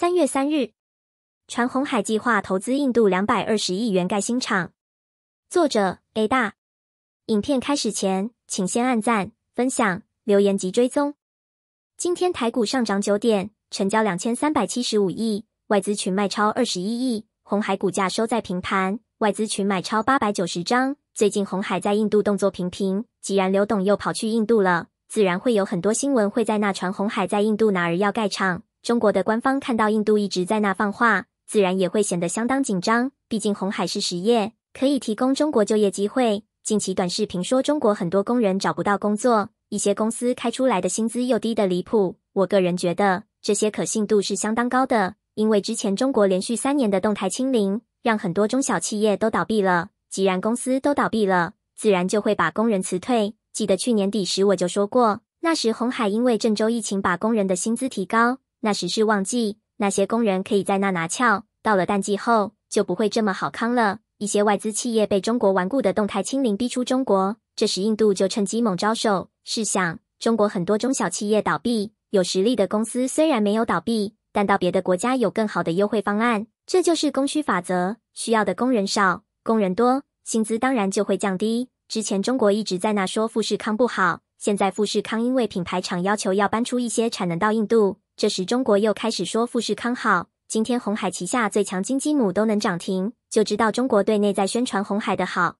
三月三日，传红海计划投资印度两百二十亿元盖新厂。作者：A 大。影片开始前，请先按赞、分享、留言及追踪。今天台股上涨九点，成交两千三百七十五亿，外资群卖超二十一亿，红海股价收在平盘，外资群买超八百九十张。最近红海在印度动作频频，既然刘董又跑去印度了，自然会有很多新闻会在那传。红海在印度哪儿要盖厂？中国的官方看到印度一直在那放话，自然也会显得相当紧张。毕竟红海是实业，可以提供中国就业机会。近期短视频说中国很多工人找不到工作，一些公司开出来的薪资又低的离谱。我个人觉得这些可信度是相当高的，因为之前中国连续三年的动态清零，让很多中小企业都倒闭了。既然公司都倒闭了，自然就会把工人辞退。记得去年底时我就说过，那时红海因为郑州疫情把工人的薪资提高。那时是旺季，那些工人可以在那拿翘。到了淡季后，就不会这么好康了。一些外资企业被中国顽固的动态清零逼出中国，这时印度就趁机猛招手。试想，中国很多中小企业倒闭，有实力的公司虽然没有倒闭，但到别的国家有更好的优惠方案。这就是供需法则：需要的工人少，工人多，薪资当然就会降低。之前中国一直在那说富士康不好，现在富士康因为品牌厂要求要搬出一些产能到印度。这时，中国又开始说富士康好。今天红海旗下最强金鸡母都能涨停，就知道中国对内在宣传红海的好。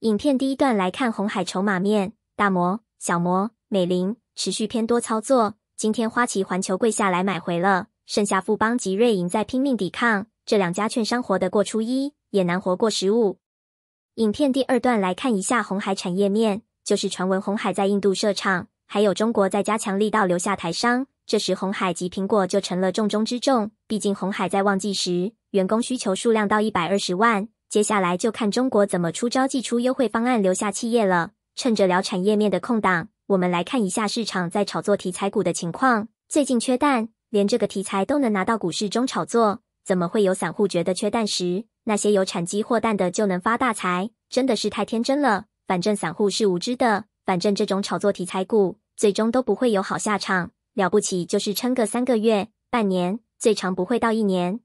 影片第一段来看红海筹码面，大摩、小摩、美林持续偏多操作。今天花旗环球跪下来买回了，剩下富邦及瑞银在拼命抵抗。这两家券商活得过初一，也难活过十五。影片第二段来看一下红海产业面，就是传闻红海在印度设厂，还有中国在加强力道留下台商。这时，红海及苹果就成了重中之重。毕竟，红海在旺季时员工需求数量到一百二十万。接下来就看中国怎么出招，寄出优惠方案，留下企业了。趁着聊产业面的空档，我们来看一下市场在炒作题材股的情况。最近缺蛋，连这个题材都能拿到股市中炒作，怎么会有散户觉得缺蛋时，那些有产鸡或蛋的就能发大财？真的是太天真了。反正散户是无知的，反正这种炒作题材股最终都不会有好下场。了不起，就是撑个三个月、半年，最长不会到一年。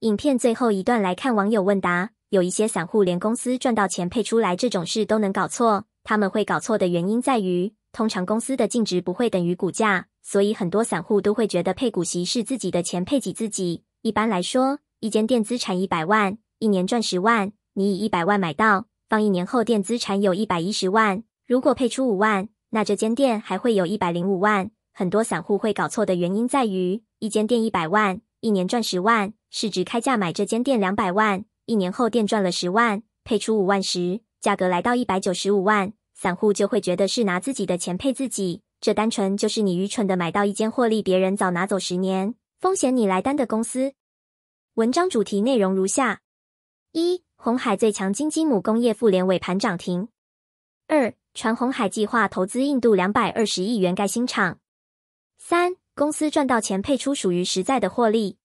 影片最后一段来看网友问答，有一些散户连公司赚到钱配出来这种事都能搞错。他们会搞错的原因在于，通常公司的净值不会等于股价，所以很多散户都会觉得配股息是自己的钱配给自己。一般来说，一间店资产一百万，一年赚十万，你以一百万买到，放一年后店资产有一百一十万，如果配出五万，那这间店还会有一百零五万。很多散户会搞错的原因在于，一间店一百万，一年赚十万，市值开价买这间店两百万，一年后店赚了十万，配出五万时，价格来到一百九十五万，散户就会觉得是拿自己的钱配自己，这单纯就是你愚蠢的买到一间获利别人早拿走十年风险你来担的公司。文章主题内容如下：一、红海最强金鸡母工业复联尾盘涨停；二、传红海计划投资印度两百二十亿元盖新厂。三公司赚到钱配出属于实在的获利。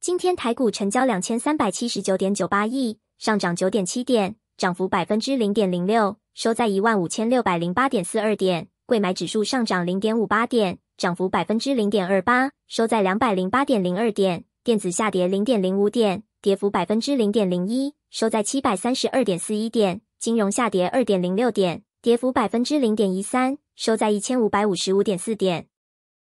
今天台股成交两千三百七十九点九八亿，上涨九点七点，涨幅百分之零点零六，收在一万五千六百零八点四二点。贵买指数上涨零点五八点，涨幅百分之零点二八，收在两百零八点零二点。电子下跌零点零五点，跌幅百分之零点零一，收在七百三十二点四一点。金融下跌二点零六点，跌幅百分之零点一三，收在一千五百五十五点四点。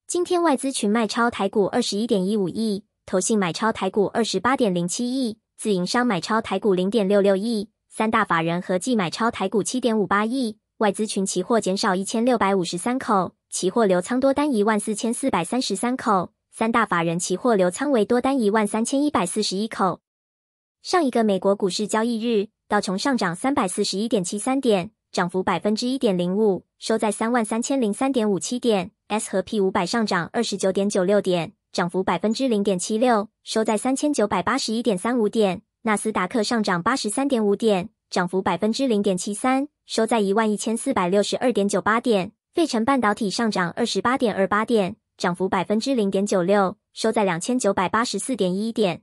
今天外资群卖超台股二十一点一五亿，投信买超台股二十八点零七亿，自营商买超台股零点六六亿，三大法人合计买超台股七点五八亿。外资群期货减少一千六百五十三口，期货留仓多单一万四千四百三十三口，三大法人期货留仓为多单一万三千一百四十一口。上一个美国股市交易日，道琼上涨三百四十一点七三点，涨幅百分之一点零五，收在三万三千零三点五七点。S 和 P 五百上涨二十九点九六点，涨幅百分之零点七六，收在三千九百八十一点三五点。纳斯达克上涨八十三点五点，涨幅百分之零点七三，收在一万一千四百六十二点九八点。费城半导体上涨二十八点二八点，涨幅百分之零点九六，收在两千九百八十四点一点。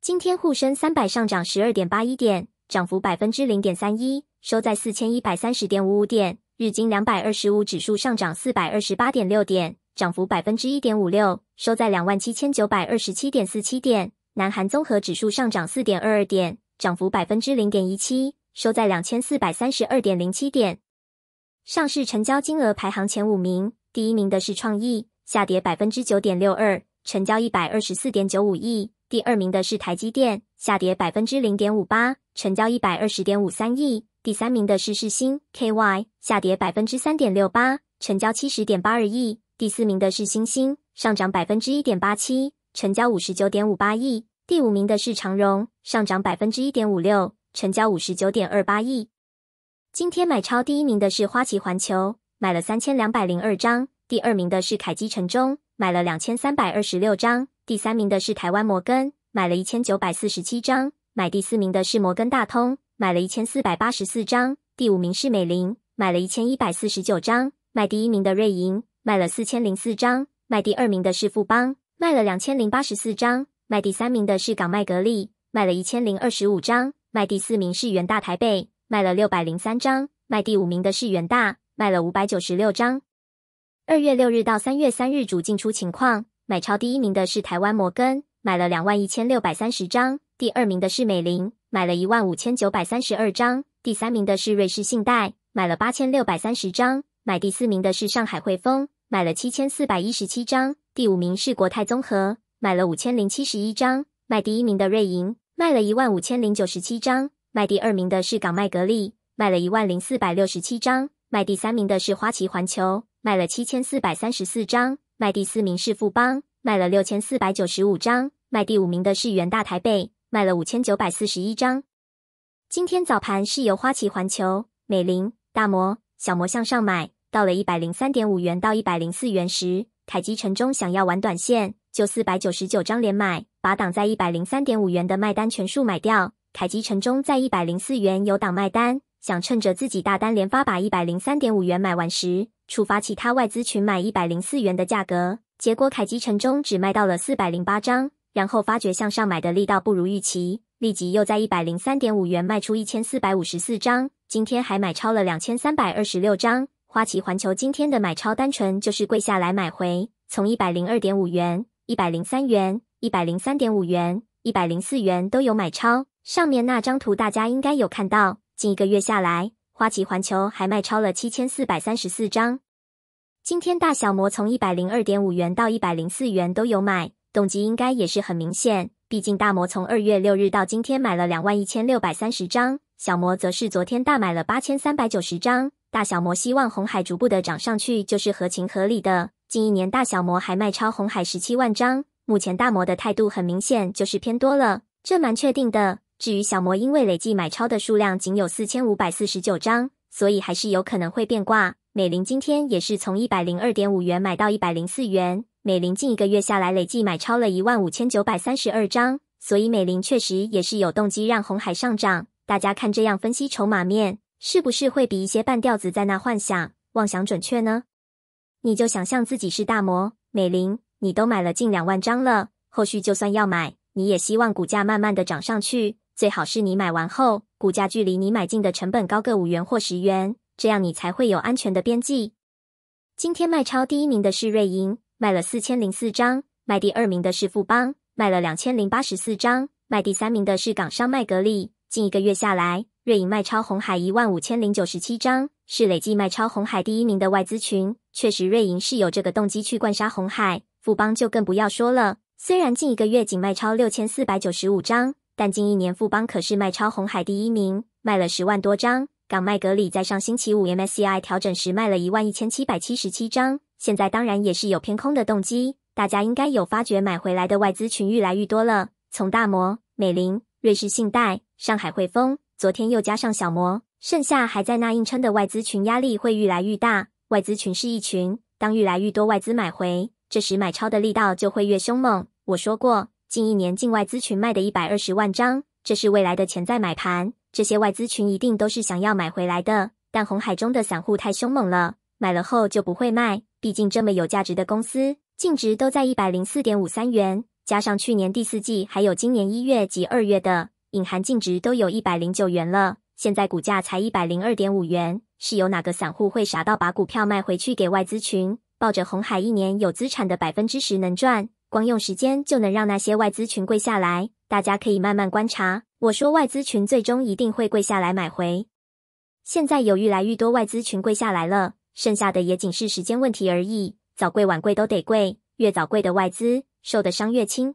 今天沪深三百上涨十二点八一点，涨幅百分之零点三一，收在四千一百三十点五五点。日经两百二十五指数上涨四百二十八点六点，涨幅百分之一点五六，收在两万七千九百二十七点四七点。南韩综合指数上涨四点二二点，涨幅百分之零点一七，收在两千四百三十二点零七点。上市成交金额排行前五名，第一名的是创意，下跌百分之九点六二，成交一百二十四点九五亿。第二名的是台积电，下跌百分之零点五八，成交一百二十点五三亿。第三名的是世星 KY，下跌百分之三点六八，成交七十点八二亿。第四名的是星星，上涨百分之一点八七，成交五十九点五八亿。第五名的是长荣，上涨百分之一点五六，成交五十九点二八亿。今天买超第一名的是花旗环球，买了三千两百零二张。第二名的是凯基城中，买了两千三百二十六张。第三名的是台湾摩根，买了一千九百四十七张。买第四名的是摩根大通。买了一千四百八十四张，第五名是美林，买了一千一百四十九张。卖第一名的瑞银，卖了四千零四张。卖第二名的是富邦，卖了两千零八十四张。卖第三名的是港麦格力，卖了一千零二十五张。卖第四名是远大台北，卖了六百零三张。卖第五名的是远大，卖了五百九十六张。二月六日到三月三日主进出情况，买超第一名的是台湾摩根，买了两万一千六百三十张。第二名的是美林。买了一万五千九百三十二张，第三名的是瑞士信贷，买了八千六百三十张；买第四名的是上海汇丰，买了七千四百一十七张；第五名是国泰综合，买了五千零七十一张；卖第一名的瑞银，卖了一万五千零九十七张；卖第二名的是港麦格力，卖了一万零四百六十七张；卖第三名的是花旗环球，卖了七千四百三十四张；卖第四名是富邦，卖了六千四百九十五张；卖第五名的是元大台北。卖了五千九百四十一张。今天早盘是由花旗、环球、美林、大摩、小摩向上买，到了一百零三点五元到一百零四元时，凯基城中想要玩短线，就四百九十九张连买，把挡在一百零三点五元的卖单全数买掉。凯基城中在一百零四元有挡卖单，想趁着自己大单连发把一百零三点五元买完时，处罚其他外资群买一百零四元的价格。结果凯基城中只卖到了四百零八张。然后发觉向上买的力道不如预期，立即又在一百零三点五元卖出一千四百五十四张。今天还买超了两千三百二十六张。花旗环球今天的买超单纯就是跪下来买回，从一百零二点五元、一百零三元、一百零三点五元、一百零四元都有买超。上面那张图大家应该有看到，近一个月下来，花旗环球还卖超了七千四百三十四张。今天大小模从一百零二点五元到一百零四元都有买。动机应该也是很明显，毕竟大模从二月六日到今天买了两万一千六百三十张，小模则是昨天大买了八千三百九十张，大小模希望红海逐步的涨上去，就是合情合理的。近一年大小模还卖超红海十七万张，目前大模的态度很明显，就是偏多了，这蛮确定的。至于小模，因为累计买超的数量仅有四千五百四十九张，所以还是有可能会变卦。美林今天也是从一百零二点五元买到一百零四元。美林近一个月下来累计买超了一万五千九百三十二张，所以美林确实也是有动机让红海上涨。大家看这样分析筹码面，是不是会比一些半吊子在那幻想、妄想准确呢？你就想象自己是大魔美林，你都买了近两万张了，后续就算要买，你也希望股价慢慢的涨上去，最好是你买完后股价距离你买进的成本高个五元或十元，这样你才会有安全的边际。今天卖超第一名的是瑞银。卖了四千零四张，卖第二名的是富邦，卖了两千零八十四张，卖第三名的是港商麦格利。近一个月下来，瑞银卖超红海一万五千零九十七张，是累计卖超红海第一名的外资群。确实，瑞银是有这个动机去惯杀红海。富邦就更不要说了，虽然近一个月仅卖超六千四百九十五张，但近一年富邦可是卖超红海第一名，卖了十万多张。港麦格里在上星期五 MSCI 调整时卖了一万一千七百七十七张。现在当然也是有偏空的动机，大家应该有发觉，买回来的外资群愈来愈多了。从大摩、美林、瑞士信贷、上海汇丰，昨天又加上小摩，剩下还在那硬撑的外资群压力会愈来愈大。外资群是一群，当愈来愈多外资买回，这时买超的力道就会越凶猛。我说过，近一年境外资群卖的一百二十万张，这是未来的潜在买盘，这些外资群一定都是想要买回来的。但红海中的散户太凶猛了，买了后就不会卖。毕竟这么有价值的公司，净值都在一百零四点五三元，加上去年第四季还有今年一月及二月的隐含净值都有一百零九元了。现在股价才一百零二点五元，是有哪个散户会傻到把股票卖回去给外资群？抱着红海一年有资产的百分之十能赚，光用时间就能让那些外资群跪下来。大家可以慢慢观察，我说外资群最终一定会跪下来买回。现在有愈来愈多外资群跪下来了。剩下的也仅是时间问题而已，早贵晚贵都得贵，越早贵的外资受的伤越轻。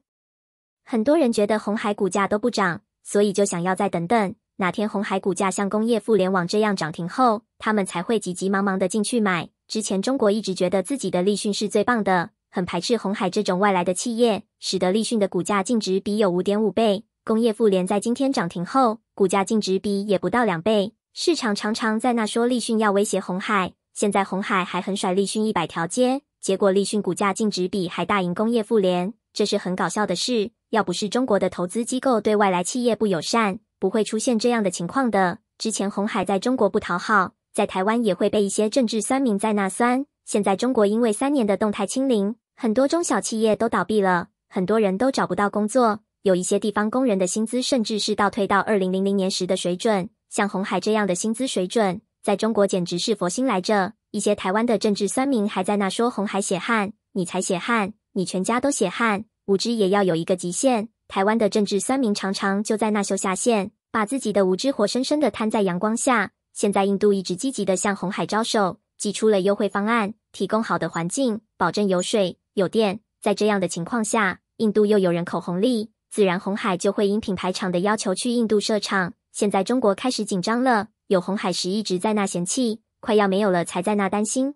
很多人觉得红海股价都不涨，所以就想要再等等，哪天红海股价像工业互联网这样涨停后，他们才会急急忙忙的进去买。之前中国一直觉得自己的立讯是最棒的，很排斥红海这种外来的企业，使得立讯的股价净值比有五点五倍。工业互联在今天涨停后，股价净值比也不到两倍。市场常常在那说立讯要威胁红海。现在红海还很甩立讯一百条街，结果立讯股价净值比还大赢工业富联，这是很搞笑的事。要不是中国的投资机构对外来企业不友善，不会出现这样的情况的。之前红海在中国不讨好，在台湾也会被一些政治酸民在那酸。现在中国因为三年的动态清零，很多中小企业都倒闭了，很多人都找不到工作，有一些地方工人的薪资甚至是倒退到二零零零年时的水准，像红海这样的薪资水准。在中国简直是佛心来着，一些台湾的政治酸民还在那说红海血汗，你才血汗，你全家都血汗，无知也要有一个极限。台湾的政治酸民常常就在那秀下限，把自己的无知活生生的摊在阳光下。现在印度一直积极的向红海招手，寄出了优惠方案，提供好的环境，保证有水有电。在这样的情况下，印度又有人口红利，自然红海就会因品牌厂的要求去印度设厂。现在中国开始紧张了。有红海时一直在那嫌弃，快要没有了才在那担心。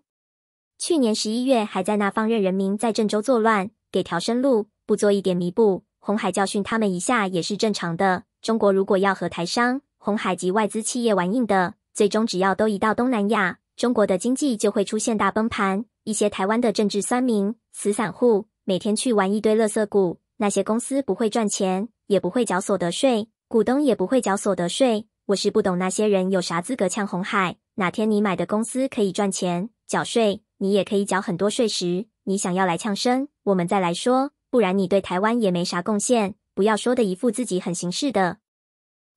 去年十一月还在那放任人民在郑州作乱，给条生路，不做一点弥补，红海教训他们一下也是正常的。中国如果要和台商、红海及外资企业玩硬的，最终只要都移到东南亚，中国的经济就会出现大崩盘。一些台湾的政治酸民、死散户，每天去玩一堆垃圾股，那些公司不会赚钱，也不会缴所得税，股东也不会缴所得税。我是不懂那些人有啥资格呛红海。哪天你买的公司可以赚钱缴税，你也可以缴很多税时，你想要来呛声，我们再来说。不然你对台湾也没啥贡献，不要说的一副自己很行事的。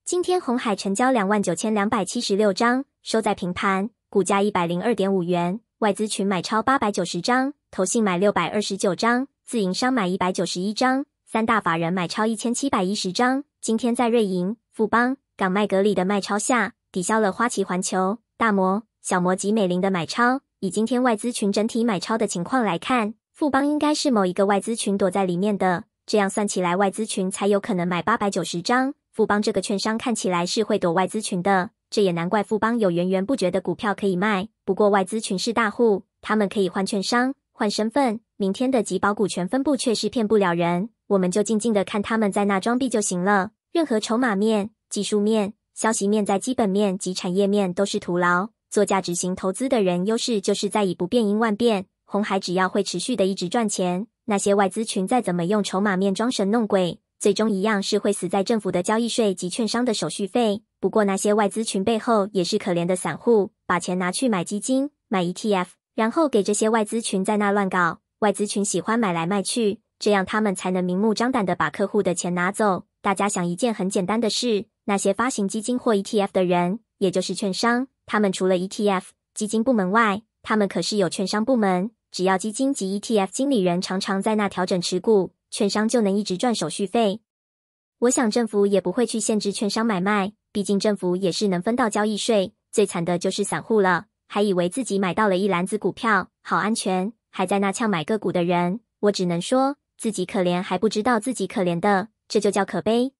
今天红海成交两万九千两百七十六张，收在平盘，股价一百零二点五元。外资群买超八百九十张，投信买六百二十九张，自营商买一百九十一张，三大法人买超一千七百一十张。今天在瑞银、富邦。港麦格里的卖超下，抵消了花旗环球、大摩、小摩及美林的买超。以今天外资群整体买超的情况来看，富邦应该是某一个外资群躲在里面的。这样算起来，外资群才有可能买八百九十张富邦这个券商，看起来是会躲外资群的。这也难怪富邦有源源不绝的股票可以卖。不过外资群是大户，他们可以换券商、换身份。明天的集宝股权分布却是骗不了人，我们就静静的看他们在那装逼就行了。任何筹码面。技术面、消息面在基本面及产业面都是徒劳。做价值型投资的人优势就是在以不变应万变。红海只要会持续的一直赚钱，那些外资群再怎么用筹码面装神弄鬼，最终一样是会死在政府的交易税及券商的手续费。不过那些外资群背后也是可怜的散户，把钱拿去买基金、买 ETF，然后给这些外资群在那乱搞。外资群喜欢买来卖去，这样他们才能明目张胆的把客户的钱拿走。大家想一件很简单的事。那些发行基金或 ETF 的人，也就是券商，他们除了 ETF 基金部门外，他们可是有券商部门。只要基金及 ETF 经理人常常在那调整持股，券商就能一直赚手续费。我想政府也不会去限制券商买卖，毕竟政府也是能分到交易税。最惨的就是散户了，还以为自己买到了一篮子股票，好安全，还在那呛买个股的人，我只能说自己可怜，还不知道自己可怜的，这就叫可悲。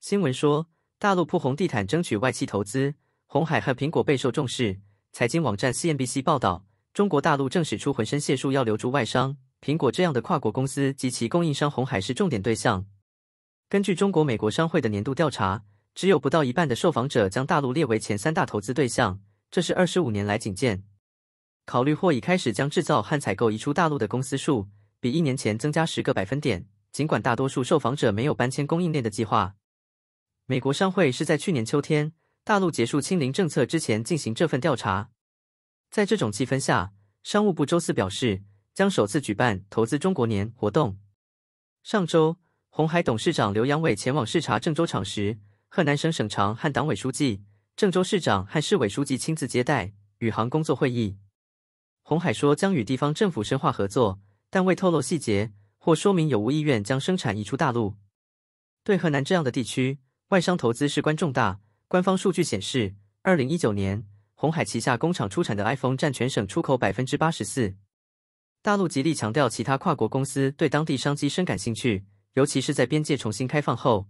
新闻说。大陆铺红地毯争取外企投资，红海和苹果备受重视。财经网站 CNBC 报道，中国大陆正使出浑身解数要留住外商，苹果这样的跨国公司及其供应商红海是重点对象。根据中国美国商会的年度调查，只有不到一半的受访者将大陆列为前三大投资对象，这是二十五年来仅见。考虑或已开始将制造和采购移出大陆的公司数，比一年前增加十个百分点，尽管大多数受访者没有搬迁供应链的计划。美国商会是在去年秋天大陆结束清零政策之前进行这份调查。在这种气氛下，商务部周四表示将首次举办“投资中国年”活动。上周，红海董事长刘阳伟前往视察郑州厂时，河南省省长和党委书记、郑州市长和市委书记亲自接待，宇航工作会议。红海说将与地方政府深化合作，但未透露细节或说明有无意愿将生产移出大陆。对河南这样的地区。外商投资事关重大。官方数据显示，二零一九年，鸿海旗下工厂出产的 iPhone 占全省出口百分之八十四。大陆极力强调，其他跨国公司对当地商机深感兴趣，尤其是在边界重新开放后。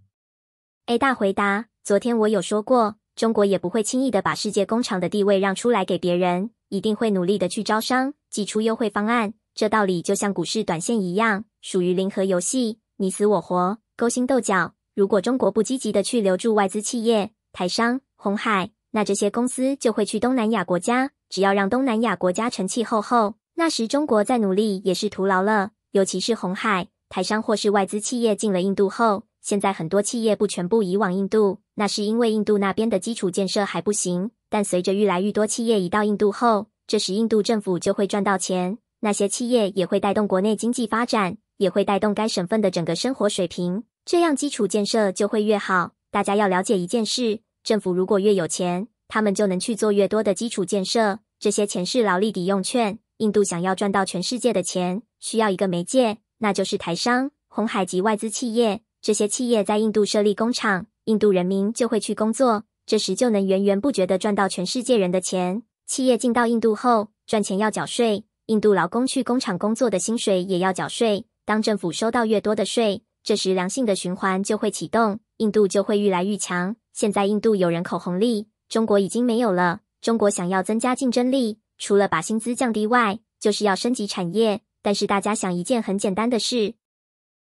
A 大回答：昨天我有说过，中国也不会轻易的把世界工厂的地位让出来给别人，一定会努力的去招商，寄出优惠方案。这道理就像股市短线一样，属于零和游戏，你死我活，勾心斗角。如果中国不积极的去留住外资企业、台商、红海，那这些公司就会去东南亚国家。只要让东南亚国家成气候后，那时中国再努力也是徒劳了。尤其是红海、台商或是外资企业进了印度后，现在很多企业不全部移往印度，那是因为印度那边的基础建设还不行。但随着越来越多企业移到印度后，这时印度政府就会赚到钱，那些企业也会带动国内经济发展，也会带动该省份的整个生活水平。这样基础建设就会越好。大家要了解一件事：政府如果越有钱，他们就能去做越多的基础建设。这些钱是劳力抵用券。印度想要赚到全世界的钱，需要一个媒介，那就是台商、红海及外资企业。这些企业在印度设立工厂，印度人民就会去工作，这时就能源源不绝地赚到全世界人的钱。企业进到印度后赚钱要缴税，印度劳工去工厂工作的薪水也要缴税。当政府收到越多的税。这时，良性的循环就会启动，印度就会愈来愈强。现在印度有人口红利，中国已经没有了。中国想要增加竞争力，除了把薪资降低外，就是要升级产业。但是大家想一件很简单的事：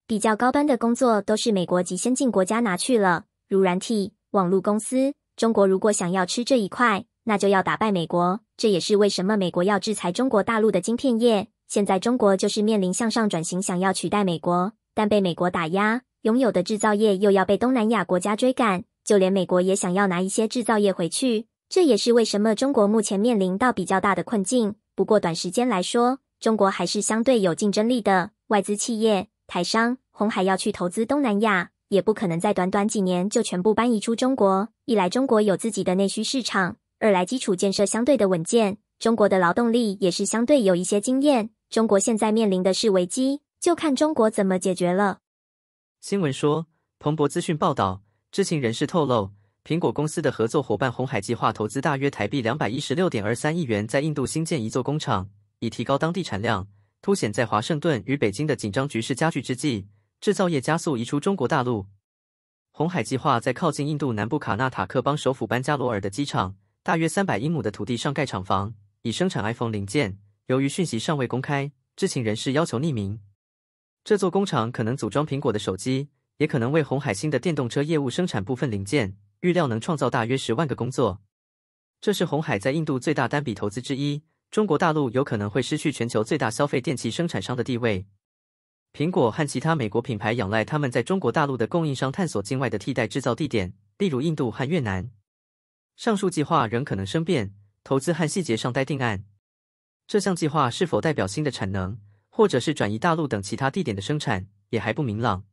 比较高端的工作都是美国及先进国家拿去了，如燃气、网络公司。中国如果想要吃这一块，那就要打败美国。这也是为什么美国要制裁中国大陆的晶片业。现在中国就是面临向上转型，想要取代美国。但被美国打压，拥有的制造业又要被东南亚国家追赶，就连美国也想要拿一些制造业回去。这也是为什么中国目前面临到比较大的困境。不过，短时间来说，中国还是相对有竞争力的外资企业、台商、红海要去投资东南亚，也不可能在短短几年就全部搬移出中国。一来中国有自己的内需市场，二来基础建设相对的稳健，中国的劳动力也是相对有一些经验。中国现在面临的是危机。就看中国怎么解决了。新闻说，彭博资讯报道，知情人士透露，苹果公司的合作伙伴红海计划投资大约台币两百一十六点二三亿元，在印度新建一座工厂，以提高当地产量。凸显在华盛顿与北京的紧张局势加剧之际，制造业加速移出中国大陆。红海计划在靠近印度南部卡纳塔克邦首府班加罗尔的机场，大约三百英亩的土地上盖厂房，以生产 iPhone 零件。由于讯息尚未公开，知情人士要求匿名。这座工厂可能组装苹果的手机，也可能为红海新的电动车业务生产部分零件。预料能创造大约十万个工作。这是红海在印度最大单笔投资之一。中国大陆有可能会失去全球最大消费电器生产商的地位。苹果和其他美国品牌仰赖他们在中国大陆的供应商探索境外的替代制造地点，例如印度和越南。上述计划仍可能生变，投资和细节尚待定案。这项计划是否代表新的产能？或者是转移大陆等其他地点的生产也还不明朗。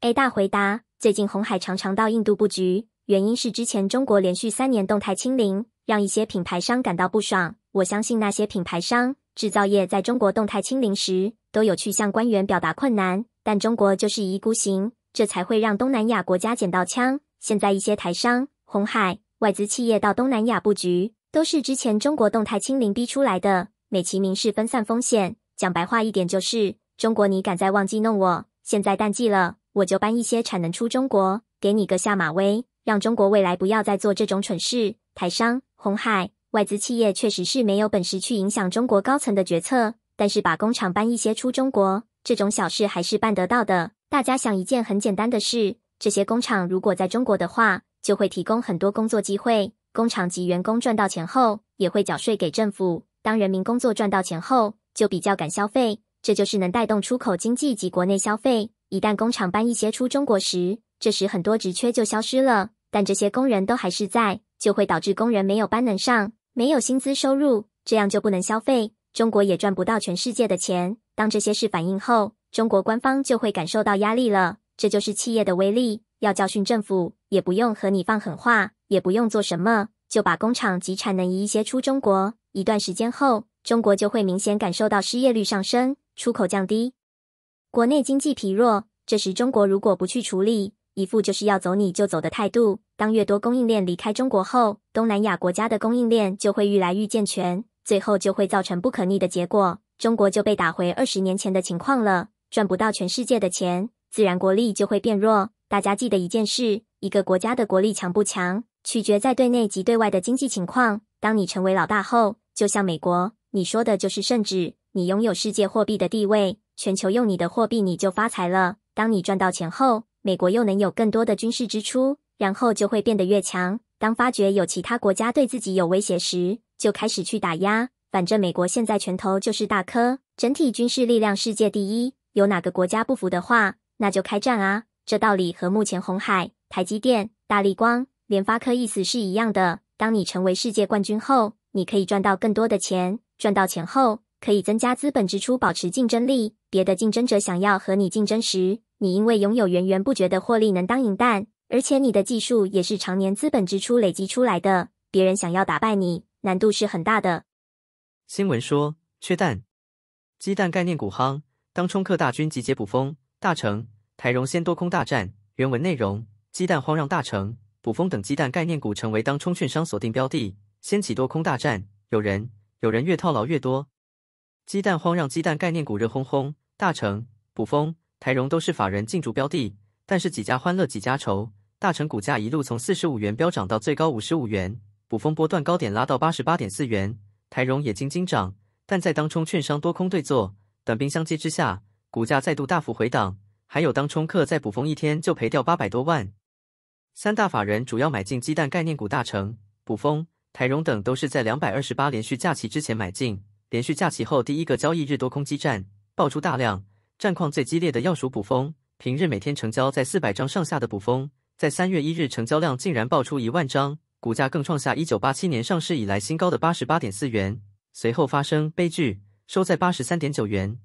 A 大回答：最近红海常常到印度布局，原因是之前中国连续三年动态清零，让一些品牌商感到不爽。我相信那些品牌商，制造业在中国动态清零时都有去向官员表达困难，但中国就是一意孤行，这才会让东南亚国家捡到枪。现在一些台商、红海外资企业到东南亚布局，都是之前中国动态清零逼出来的。美其名是分散风险。讲白话一点就是，中国你敢在旺季弄我，现在淡季了，我就搬一些产能出中国，给你个下马威，让中国未来不要再做这种蠢事。台商、红海外资企业确实是没有本事去影响中国高层的决策，但是把工厂搬一些出中国这种小事还是办得到的。大家想一件很简单的事：这些工厂如果在中国的话，就会提供很多工作机会，工厂及员工赚到钱后也会缴税给政府。当人民工作赚到钱后。就比较敢消费，这就是能带动出口经济及国内消费。一旦工厂搬一些出中国时，这时很多职缺就消失了，但这些工人都还是在，就会导致工人没有班能上，没有薪资收入，这样就不能消费，中国也赚不到全世界的钱。当这些事反映后，中国官方就会感受到压力了。这就是企业的威力，要教训政府也不用和你放狠话，也不用做什么，就把工厂及产能移一些出中国，一段时间后。中国就会明显感受到失业率上升、出口降低、国内经济疲弱。这时，中国如果不去处理，一副就是要走你就走的态度。当越多供应链离开中国后，东南亚国家的供应链就会愈来愈健全，最后就会造成不可逆的结果，中国就被打回二十年前的情况了，赚不到全世界的钱，自然国力就会变弱。大家记得一件事：一个国家的国力强不强，取决在对内及对外的经济情况。当你成为老大后，就像美国。你说的就是圣旨，你拥有世界货币的地位，全球用你的货币，你就发财了。当你赚到钱后，美国又能有更多的军事支出，然后就会变得越强。当发觉有其他国家对自己有威胁时，就开始去打压。反正美国现在拳头就是大颗，整体军事力量世界第一。有哪个国家不服的话，那就开战啊！这道理和目前红海、台积电、大力光、联发科意思是一样的。当你成为世界冠军后，你可以赚到更多的钱。赚到钱后，可以增加资本支出，保持竞争力。别的竞争者想要和你竞争时，你因为拥有源源不绝的获利，能当赢蛋，而且你的技术也是常年资本支出累积出来的。别人想要打败你，难度是很大的。新闻说，缺蛋鸡蛋概念股夯，当冲客大军集结，补风大成、台融先多空大战。原文内容：鸡蛋荒让大成、补风等鸡蛋概念股成为当冲券商锁定标的，掀起多空大战。有人。有人越套牢越多，鸡蛋荒让鸡蛋概念股热烘烘，大成、补风、台融都是法人竞逐标的。但是几家欢乐几家愁，大成股价一路从四十五元飙涨到最高五十五元，补风波段高点拉到八十八点四元，台融也经经涨。但在当冲券商多空对坐、短兵相接之下，股价再度大幅回档。还有当冲客在补风一天就赔掉八百多万。三大法人主要买进鸡蛋概念股，大成、补风。台融等都是在两百二十八连续假期之前买进，连续假期后第一个交易日多空激战，爆出大量，战况最激烈的要数补风，平日每天成交在四百张上下的补风，在三月一日成交量竟然爆出一万张，股价更创下一九八七年上市以来新高的八十八点四元，随后发生悲剧，收在八十三点九元。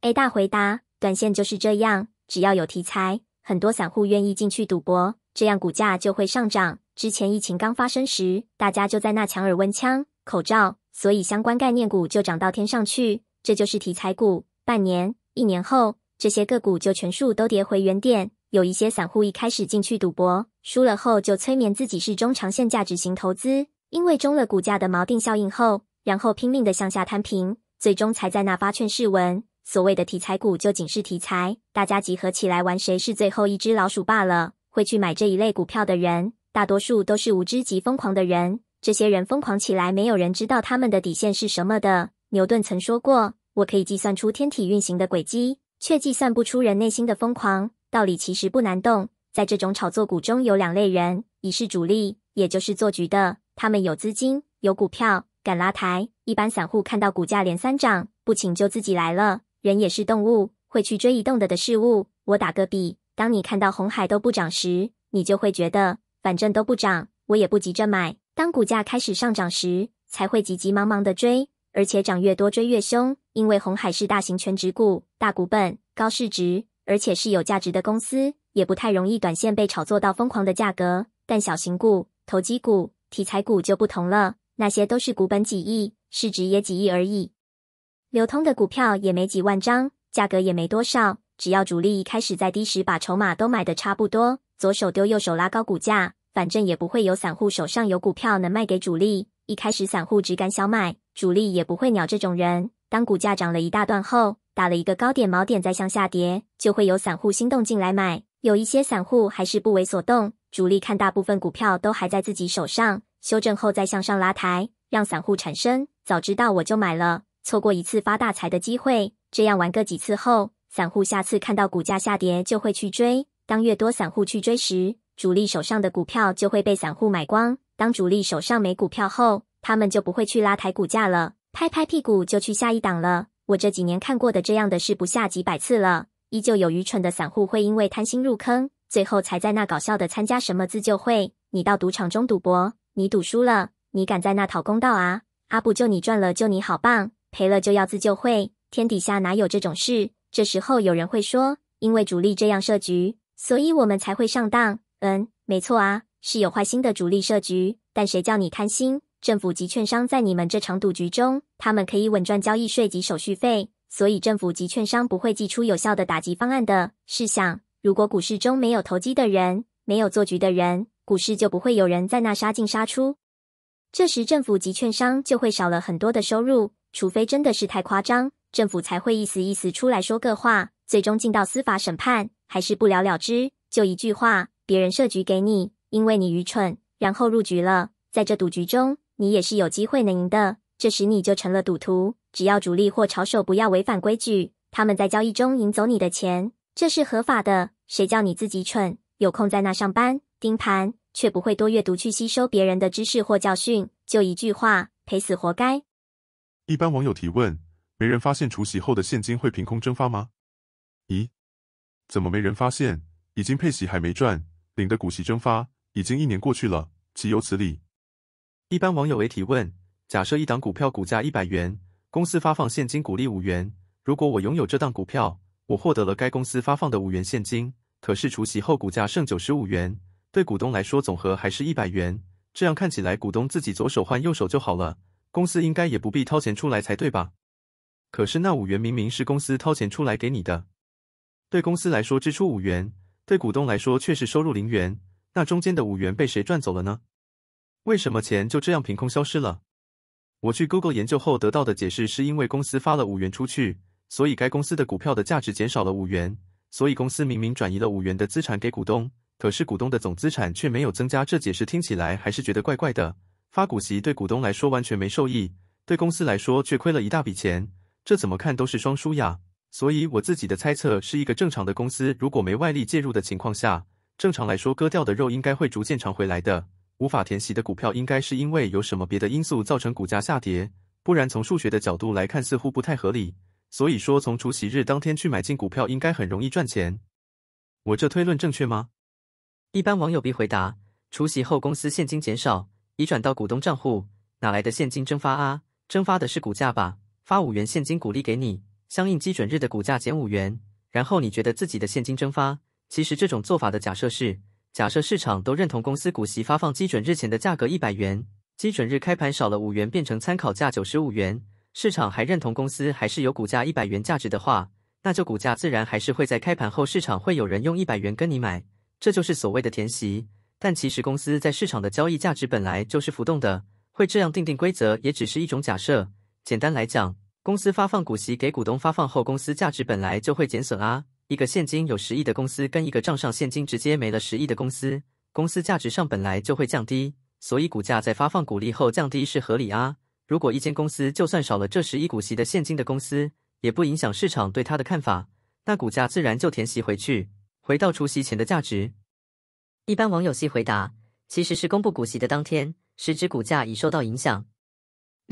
A 大回答：短线就是这样，只要有题材，很多散户愿意进去赌博，这样股价就会上涨。之前疫情刚发生时，大家就在那抢耳温枪口罩，所以相关概念股就涨到天上去。这就是题材股。半年、一年后，这些个股就全数都跌回原点。有一些散户一开始进去赌博，输了后就催眠自己是中长线价值型投资，因为中了股价的锚定效应后，然后拼命的向下摊平，最终才在那发劝试文。所谓的题材股就仅是题材，大家集合起来玩谁是最后一只老鼠罢了。会去买这一类股票的人。大多数都是无知及疯狂的人。这些人疯狂起来，没有人知道他们的底线是什么的。牛顿曾说过：“我可以计算出天体运行的轨迹，却计算不出人内心的疯狂。”道理其实不难懂。在这种炒作股中有两类人，一是主力，也就是做局的，他们有资金、有股票，敢拉抬。一般散户看到股价连三涨，不请就自己来了。人也是动物，会去追移动的的事物。我打个比，当你看到红海都不涨时，你就会觉得。反正都不涨，我也不急着买。当股价开始上涨时，才会急急忙忙的追，而且涨越多追越凶。因为红海是大型全值股，大股本、高市值，而且是有价值的公司，也不太容易短线被炒作到疯狂的价格。但小型股、投机股、题材股就不同了，那些都是股本几亿，市值也几亿而已，流通的股票也没几万张，价格也没多少。只要主力开始在低时把筹码都买的差不多。左手丢右手拉高股价，反正也不会有散户手上有股票能卖给主力。一开始散户只敢小买，主力也不会鸟这种人。当股价涨了一大段后，打了一个高点锚点再向下跌，就会有散户心动进来买。有一些散户还是不为所动，主力看大部分股票都还在自己手上，修正后再向上拉抬，让散户产生早知道我就买了，错过一次发大财的机会。这样玩个几次后，散户下次看到股价下跌就会去追。当越多散户去追时，主力手上的股票就会被散户买光。当主力手上没股票后，他们就不会去拉抬股价了，拍拍屁股就去下一档了。我这几年看过的这样的事不下几百次了，依旧有愚蠢的散户会因为贪心入坑，最后才在那搞笑的参加什么自救会。你到赌场中赌博，你赌输了，你敢在那讨公道啊？阿布就你赚了就你好棒，赔了就要自救会，天底下哪有这种事？这时候有人会说，因为主力这样设局。所以我们才会上当。嗯，没错啊，是有坏心的主力设局，但谁叫你贪心？政府及券商在你们这场赌局中，他们可以稳赚交易税及手续费，所以政府及券商不会寄出有效的打击方案的。试想，如果股市中没有投机的人，没有做局的人，股市就不会有人在那杀进杀出，这时政府及券商就会少了很多的收入。除非真的是太夸张，政府才会一思一思出来说个话，最终进到司法审判。还是不了了之，就一句话，别人设局给你，因为你愚蠢，然后入局了。在这赌局中，你也是有机会能赢的。这时你就成了赌徒。只要主力或炒手不要违反规矩，他们在交易中赢走你的钱，这是合法的。谁叫你自己蠢？有空在那上班盯盘，却不会多阅读去吸收别人的知识或教训。就一句话，赔死活该。一般网友提问：没人发现除夕后的现金会凭空蒸发吗？咦？怎么没人发现？已经配息还没赚，领的股息蒸发，已经一年过去了，岂有此理？一般网友为提问：假设一档股票股价一百元，公司发放现金股利五元。如果我拥有这档股票，我获得了该公司发放的五元现金，可是除息后股价剩九十五元，对股东来说总和还是一百元。这样看起来，股东自己左手换右手就好了，公司应该也不必掏钱出来才对吧？可是那五元明明是公司掏钱出来给你的。对公司来说支出五元，对股东来说却是收入零元，那中间的五元被谁赚走了呢？为什么钱就这样凭空消失了？我去 Google 研究后得到的解释是因为公司发了五元出去，所以该公司的股票的价值减少了五元，所以公司明明转移了五元的资产给股东，可是股东的总资产却没有增加。这解释听起来还是觉得怪怪的。发股息对股东来说完全没受益，对公司来说却亏了一大笔钱，这怎么看都是双输呀。所以我自己的猜测是一个正常的公司，如果没外力介入的情况下，正常来说割掉的肉应该会逐渐长回来的。无法填息的股票应该是因为有什么别的因素造成股价下跌，不然从数学的角度来看似乎不太合理。所以说从除息日当天去买进股票应该很容易赚钱。我这推论正确吗？一般网友 B 回答：除息后公司现金减少，已转到股东账户，哪来的现金蒸发啊？蒸发的是股价吧？发五元现金鼓励给你。相应基准日的股价减五元，然后你觉得自己的现金蒸发。其实这种做法的假设是：假设市场都认同公司股息发放基准日前的价格一百元，基准日开盘少了五元变成参考价九十五元，市场还认同公司还是有股价一百元价值的话，那就股价自然还是会在开盘后市场会有人用一百元跟你买，这就是所谓的填息。但其实公司在市场的交易价值本来就是浮动的，会这样定定规则也只是一种假设。简单来讲。公司发放股息给股东发放后，公司价值本来就会减损啊。一个现金有十亿的公司，跟一个账上现金直接没了十亿的公司，公司价值上本来就会降低，所以股价在发放股利后降低是合理啊。如果一间公司就算少了这十亿股息的现金的公司，也不影响市场对它的看法，那股价自然就填息回去，回到除息前的价值。一般网友戏回答，其实是公布股息的当天，实质股价已受到影响。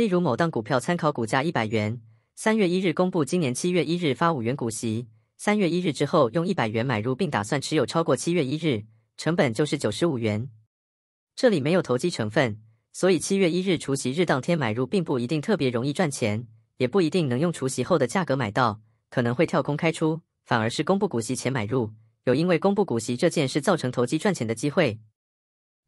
例如某档股票参考股价一百元，三月一日公布今年七月一日发五元股息，三月一日之后用一百元买入，并打算持有超过七月一日，成本就是九十五元。这里没有投机成分，所以七月一日除息日当天买入并不一定特别容易赚钱，也不一定能用除息后的价格买到，可能会跳空开出，反而是公布股息前买入，有因为公布股息这件事造成投机赚钱的机会。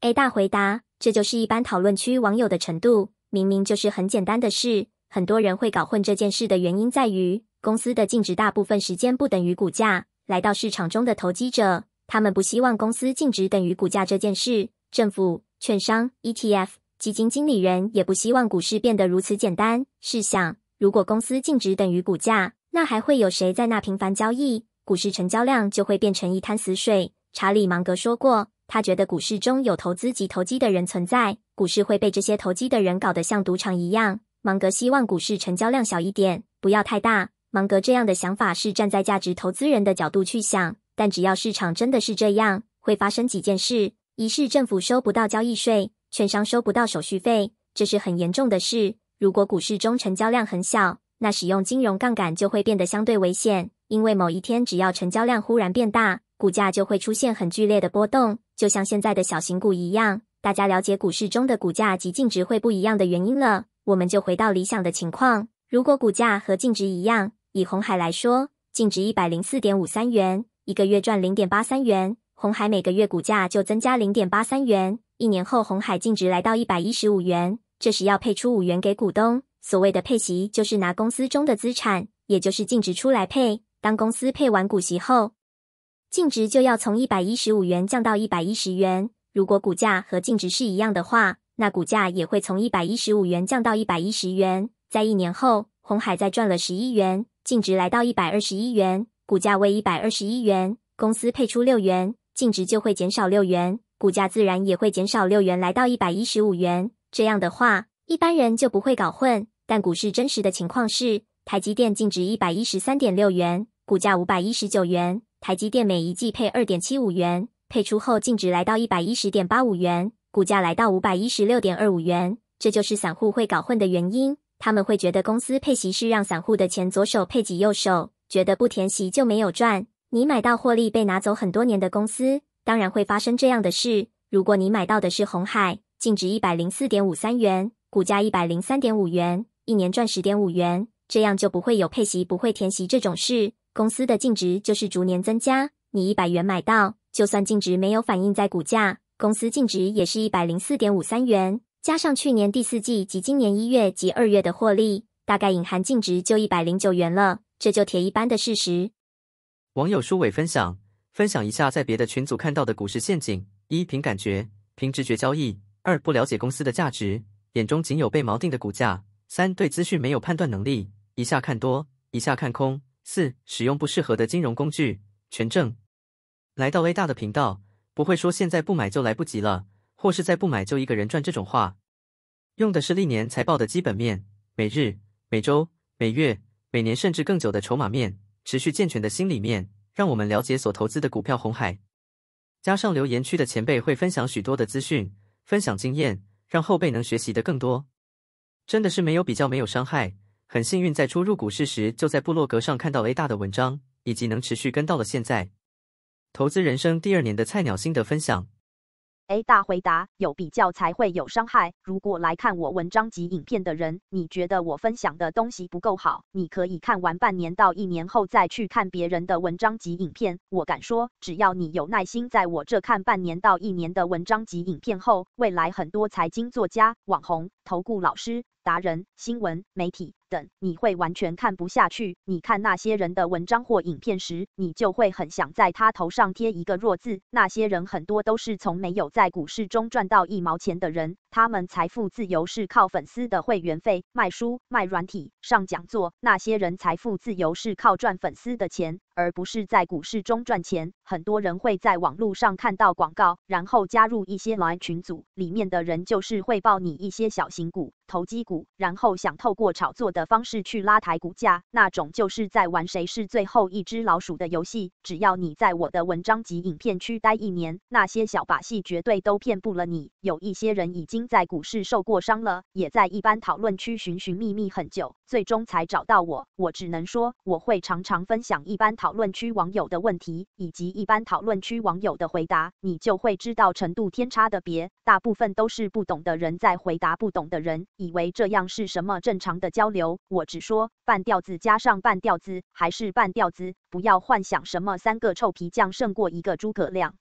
A 大回答：这就是一般讨论区网友的程度。明明就是很简单的事，很多人会搞混这件事的原因在于，公司的净值大部分时间不等于股价。来到市场中的投机者，他们不希望公司净值等于股价这件事。政府、券商、ETF 基金经理人也不希望股市变得如此简单。试想，如果公司净值等于股价，那还会有谁在那频繁交易？股市成交量就会变成一滩死水。查理芒格说过，他觉得股市中有投资及投机的人存在。股市会被这些投机的人搞得像赌场一样。芒格希望股市成交量小一点，不要太大。芒格这样的想法是站在价值投资人的角度去想，但只要市场真的是这样，会发生几件事：一是政府收不到交易税，券商收不到手续费，这是很严重的事。如果股市中成交量很小，那使用金融杠杆就会变得相对危险，因为某一天只要成交量忽然变大，股价就会出现很剧烈的波动，就像现在的小型股一样。大家了解股市中的股价及净值会不一样的原因了，我们就回到理想的情况。如果股价和净值一样，以红海来说，净值一百零四点五三元，一个月赚零点八三元，红海每个月股价就增加零点八三元。一年后，红海净值来到一百一十五元，这时要配出五元给股东。所谓的配息就是拿公司中的资产，也就是净值出来配。当公司配完股息后，净值就要从一百一十五元降到一百一十元。如果股价和净值是一样的话，那股价也会从一百一十五元降到一百一十元。在一年后，红海再赚了十一元，净值来到一百二十一元，股价为一百二十一元，公司配出六元，净值就会减少六元，股价自然也会减少六元，来到一百一十五元。这样的话，一般人就不会搞混。但股市真实的情况是，台积电净值一百一十三点六元，股价五百一十九元，台积电每一季配二点七五元。配出后净值来到一百一十点八五元，股价来到五百一十六点二五元，这就是散户会搞混的原因。他们会觉得公司配息是让散户的钱左手配给右手，觉得不填息就没有赚。你买到获利被拿走很多年的公司，当然会发生这样的事。如果你买到的是红海，净值一百零四点五三元，股价一百零三点五元，一年赚十点五元，这样就不会有配息不会填息这种事。公司的净值就是逐年增加，你一百元买到。就算净值没有反映在股价，公司净值也是一百零四点五三元，加上去年第四季及今年一月及二月的获利，大概隐含净值就一百零九元了。这就铁一般的事实。网友舒伟分享：分享一下在别的群组看到的股市陷阱：一、凭感觉、凭直觉交易；二、不了解公司的价值，眼中仅有被锚定的股价；三、对资讯没有判断能力，一下看多，一下看空；四、使用不适合的金融工具，权证。来到 A 大的频道，不会说现在不买就来不及了，或是再不买就一个人赚这种话。用的是历年财报的基本面，每日、每周、每月、每年甚至更久的筹码面，持续健全的心理面，让我们了解所投资的股票红海。加上留言区的前辈会分享许多的资讯，分享经验，让后辈能学习的更多。真的是没有比较，没有伤害。很幸运在初入股市时就在部落格上看到 A 大的文章，以及能持续跟到了现在。投资人生第二年的菜鸟心得分享。A 大回答：有比较才会有伤害。如果来看我文章及影片的人，你觉得我分享的东西不够好，你可以看完半年到一年后再去看别人的文章及影片。我敢说，只要你有耐心，在我这看半年到一年的文章及影片后，未来很多财经作家、网红、投顾老师。达人、新闻、媒体等，你会完全看不下去。你看那些人的文章或影片时，你就会很想在他头上贴一个“弱”字。那些人很多都是从没有在股市中赚到一毛钱的人，他们财富自由是靠粉丝的会员费、卖书、卖软体、上讲座。那些人财富自由是靠赚粉丝的钱，而不是在股市中赚钱。很多人会在网络上看到广告，然后加入一些群组，里面的人就是汇报你一些小型股。投机股，然后想透过炒作的方式去拉抬股价，那种就是在玩谁是最后一只老鼠的游戏。只要你在我的文章及影片区待一年，那些小把戏绝对都骗不了你。有一些人已经在股市受过伤了，也在一般讨论区寻寻觅觅很久。最终才找到我，我只能说我会常常分享一般讨论区网友的问题以及一般讨论区网友的回答，你就会知道程度天差的别，大部分都是不懂的人在回答不懂的人，以为这样是什么正常的交流。我只说半吊子加上半吊子还是半吊子，不要幻想什么三个臭皮匠胜过一个诸葛亮。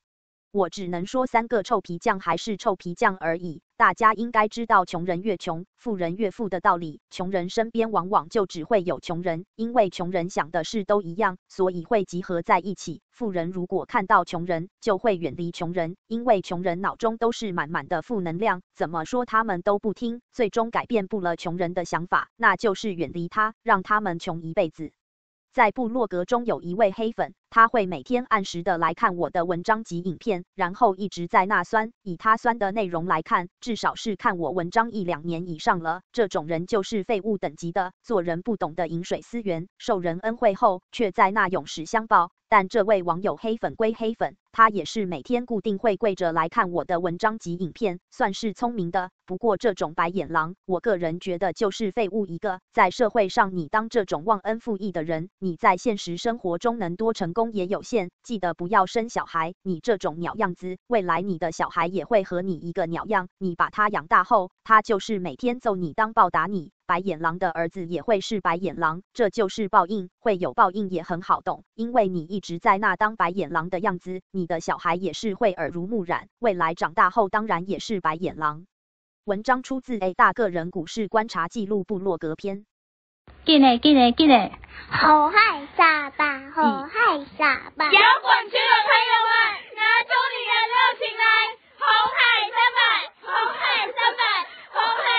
我只能说，三个臭皮匠还是臭皮匠而已。大家应该知道，穷人越穷，富人越富的道理。穷人身边往往就只会有穷人，因为穷人想的事都一样，所以会集合在一起。富人如果看到穷人，就会远离穷人，因为穷人脑中都是满满的负能量，怎么说他们都不听，最终改变不了穷人的想法，那就是远离他，让他们穷一辈子。在部落格中有一位黑粉，他会每天按时的来看我的文章及影片，然后一直在那酸。以他酸的内容来看，至少是看我文章一两年以上了。这种人就是废物等级的，做人不懂得饮水思源，受人恩惠后却在那永世相报。但这位网友黑粉归黑粉。他也是每天固定会跪着来看我的文章及影片，算是聪明的。不过这种白眼狼，我个人觉得就是废物一个。在社会上，你当这种忘恩负义的人，你在现实生活中能多成功也有限。记得不要生小孩，你这种鸟样子，未来你的小孩也会和你一个鸟样。你把他养大后，他就是每天揍你当报答你。白眼狼的儿子也会是白眼狼，这就是报应。会有报应也很好懂，因为你一直在那当白眼狼的样子，你的小孩也是会耳濡目染，未来长大后当然也是白眼狼。文章出自 A 大个人股市观察记录部落格篇。进来进来进来！红海沙巴，红海沙巴！摇滚区的朋友们，拿出你的热情来！红海三百，红海三百，红海。